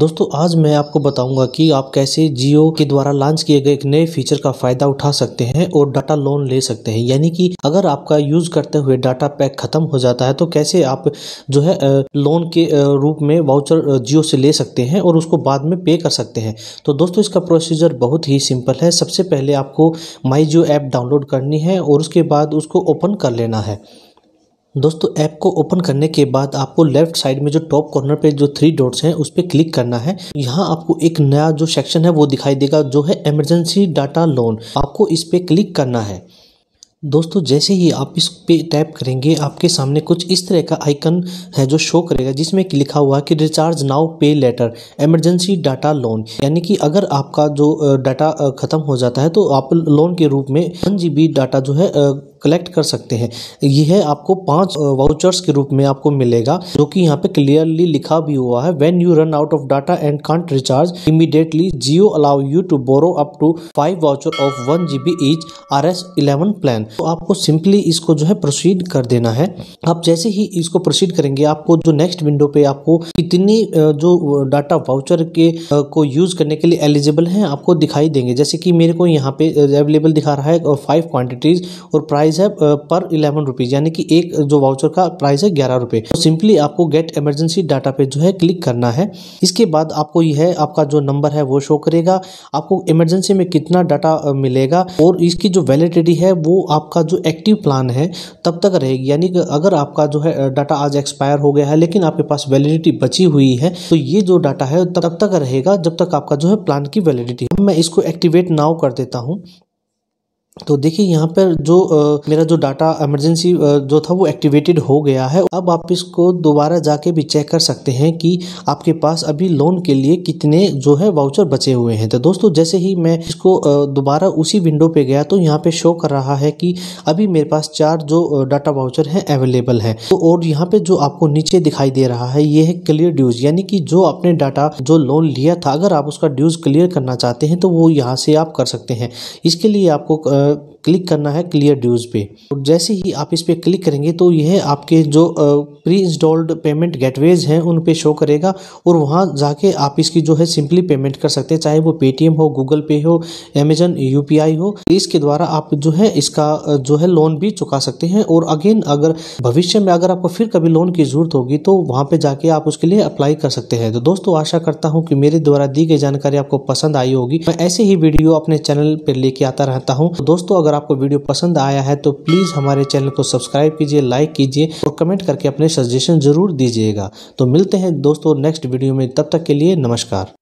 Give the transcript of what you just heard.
दोस्तों आज मैं आपको बताऊंगा कि आप कैसे जियो के द्वारा लॉन्च किए गए एक नए फीचर का फायदा उठा सकते हैं और डाटा लोन ले सकते हैं यानी कि अगर आपका यूज करते हुए डाटा पैक खत्म हो जाता है तो कैसे आप जो है लोन के रूप में वाउचर जियो से ले सकते हैं और उसको बाद में पे कर सकते हैं तो दोस्तों इसका प्रोसीजर बहुत ही सिंपल है सबसे पहले आपको माई जियो ऐप डाउनलोड करनी है और उसके बाद उसको ओपन कर लेना है दोस्तों ऐप को ओपन करने के बाद आपको लेफ्ट साइड में जो टॉप कॉर्नर पे जो थ्री डॉट्स हैं उस पर क्लिक करना है यहाँ आपको एक नया जो सेक्शन है वो दिखाई देगा जो है इमरजेंसी डाटा लोन आपको इस पर क्लिक करना है दोस्तों जैसे ही आप इस पे टैप करेंगे आपके सामने कुछ इस तरह का आइकन है जो शो करेगा जिसमें लिखा हुआ है कि recharge now pay later emergency data loan यानी कि अगर आपका जो डाटा ख़त्म हो जाता है तो आप लोन के रूप में वन जी डाटा जो है कलेक्ट कर सकते हैं यह आपको पांच वाउचर्स के रूप में आपको मिलेगा जो कि यहाँ पे क्लियरली लिखा भी हुआ है when you run out of data and can't recharge immediately Jio allow you to borrow up to five voucher of one GB each R S एस इलेवन प्लान तो आपको सिंपली इसको जो है प्रोसीड कर देना है आप जैसे ही इसको प्रोसीड करेंगे आपको जो नेक्स्ट विंडो पे आपको कितनी जो डाटा वाउचर के को यूज करने के लिए एलिजिबल है आपको दिखाई देंगे जैसे कि मेरे को यहाँ पे अवेलेबल दिखा रहा है फाइव क्वांटिटीज और प्राइस प्राइस है पर इलेवन रुपीज़ यानी कि एक जो वाउचर का प्राइस है ग्यारह रुपए तो सिंपली आपको गेट इमरजेंसी डाटा पे जो है क्लिक करना है इसके बाद आपको यह है आपका जो नंबर है वो शो करेगा आपको इमरजेंसी में कितना डाटा मिलेगा और इसकी जो वैलिडिटी है वो आपका जो एक्टिव प्लान है तब तक रहेगी यानी कि अगर आपका जो है डाटा आज एक्सपायर हो गया है लेकिन आपके पास वैलिडिटी बची हुई है तो ये जो डाटा है तब तक रहेगा जब तक आपका जो है प्लान की वैलिडिटी मैं इसको एक्टिवेट नाउ कर देता हूँ तो देखिए यहाँ पर जो आ, मेरा जो डाटा इमरजेंसी जो था वो एक्टिवेटेड हो गया है अब आप इसको दोबारा जाके भी चेक कर सकते हैं कि आपके पास अभी लोन के लिए कितने जो है वाउचर बचे हुए हैं तो दोस्तों जैसे ही मैं इसको दोबारा उसी विंडो पे गया तो यहाँ पे शो कर रहा है कि अभी मेरे पास चार जो डाटा वाउचर हैं अवेलेबल है तो और यहाँ पे जो आपको नीचे दिखाई दे रहा है ये है क्लियर ड्यूज यानी कि जो आपने डाटा जो लोन लिया था अगर आप उसका ड्यूज क्लियर करना चाहते हैं तो वो यहाँ से आप कर सकते हैं इसके लिए आपको क्लिक करना है क्लियर ड्यूज़ पे और तो जैसे ही आप इस पर क्लिक करेंगे तो यह आपके जो प्री इंस्टॉल्ड पेमेंट गेटवेज हैं उन पे शो करेगा और वहाँ जाके आप इसकी जो है सिंपली पेमेंट कर सकते हैं चाहे वो पेटीएम हो गूगल पे हो अमेजन यू हो इसके द्वारा आप जो है इसका जो है लोन भी चुका सकते हैं और अगेन अगर भविष्य में अगर आपको फिर कभी लोन की ज़रूरत होगी तो वहाँ पर जाके आप उसके लिए अप्लाई कर सकते हैं तो दोस्तों आशा करता हूँ कि मेरे द्वारा दी गई जानकारी आपको पसंद आई होगी मैं ऐसे ही वीडियो अपने चैनल पर लेके आता रहता हूँ तो दोस्तों अगर अगर आपको वीडियो पसंद आया है तो प्लीज़ हमारे चैनल को सब्सक्राइब कीजिए लाइक कीजिए और कमेंट करके अपने सजेशन ज़रूर दीजिएगा तो मिलते हैं दोस्तों नेक्स्ट वीडियो में तब तक के लिए नमस्कार